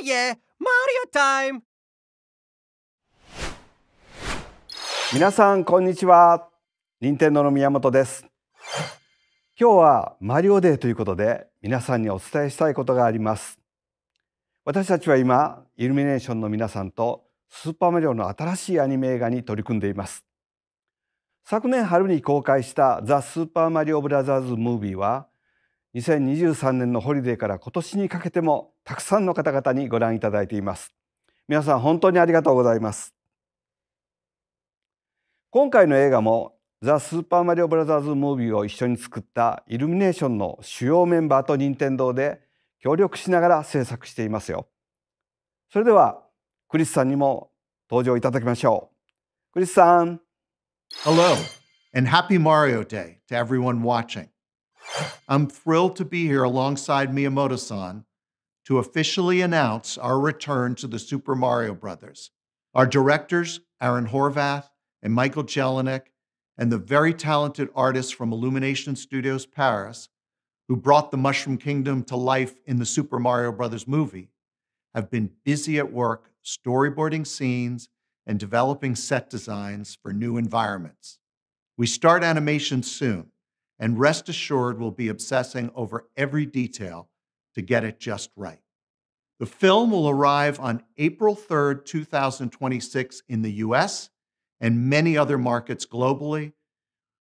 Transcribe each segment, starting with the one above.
Oh yeah! Mario time! 皆さんこんにちは。任天堂の宮本です。今日はマリオデーということで皆さんにお伝えしたいことがあります。私たちは今イルミネーションの皆さんとスーパーマリオの新しいアニメ映画に取り組んでいます。昨年春に公開した「ザ・スーパーマリオブラザーズ・ムービー」は2023年のホリデーから今年にかけてもたくさんの方々にご覧いただいています皆さん本当にありがとうございます今回の映画もザ・スーパーマリオブラザーズ・ムービーを一緒に作ったイルミネーションの主要メンバーと任天堂で協力しながら制作していますよそれではクリスさんにも登場いただきましょうクリスさん Hello and happy Mario Day to everyone watching I'm thrilled to be here alongside Miyamoto san to officially announce our return to the Super Mario Brothers. Our directors, Aaron Horvath and Michael Jelinek, and the very talented artists from Illumination Studios Paris, who brought the Mushroom Kingdom to life in the Super Mario Brothers movie, have been busy at work storyboarding scenes and developing set designs for new environments. We start animation soon, and rest assured we'll be obsessing over every detail to get it just right. The film will arrive on April 3rd, 2026 in the US and many other markets globally,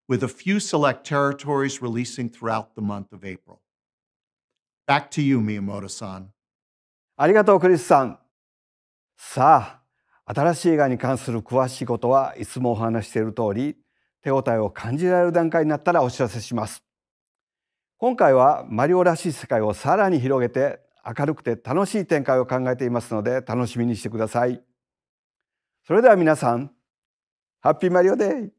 with a few select territories releasing throughout the month of April. Back to you, Miyamoto-san. ありがとう、クリスさん。さあ、新しい映画に関する詳しいことはいつもお話している通り、手応えを感じられる段階になったらお知らせします今回はマリオらしい世界をさらに広げて明るくて楽しい展開を考えていますので楽しみにしてくださいそれでは皆さんハッピーマリオデイ